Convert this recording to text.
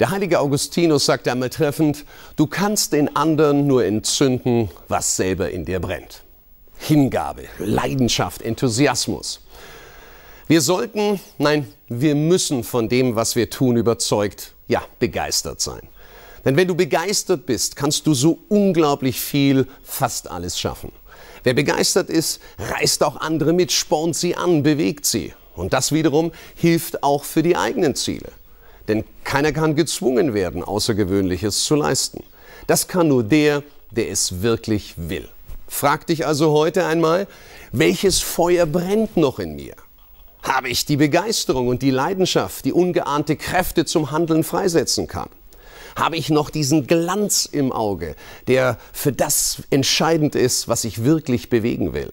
Der heilige Augustinus sagt einmal treffend, du kannst den anderen nur entzünden, was selber in dir brennt. Hingabe, Leidenschaft, Enthusiasmus. Wir sollten, nein, wir müssen von dem, was wir tun, überzeugt, ja, begeistert sein. Denn wenn du begeistert bist, kannst du so unglaublich viel, fast alles schaffen. Wer begeistert ist, reißt auch andere mit, spornt sie an, bewegt sie. Und das wiederum hilft auch für die eigenen Ziele. Denn keiner kann gezwungen werden, Außergewöhnliches zu leisten. Das kann nur der, der es wirklich will. Frag dich also heute einmal, welches Feuer brennt noch in mir? Habe ich die Begeisterung und die Leidenschaft, die ungeahnte Kräfte zum Handeln freisetzen kann? Habe ich noch diesen Glanz im Auge, der für das entscheidend ist, was ich wirklich bewegen will?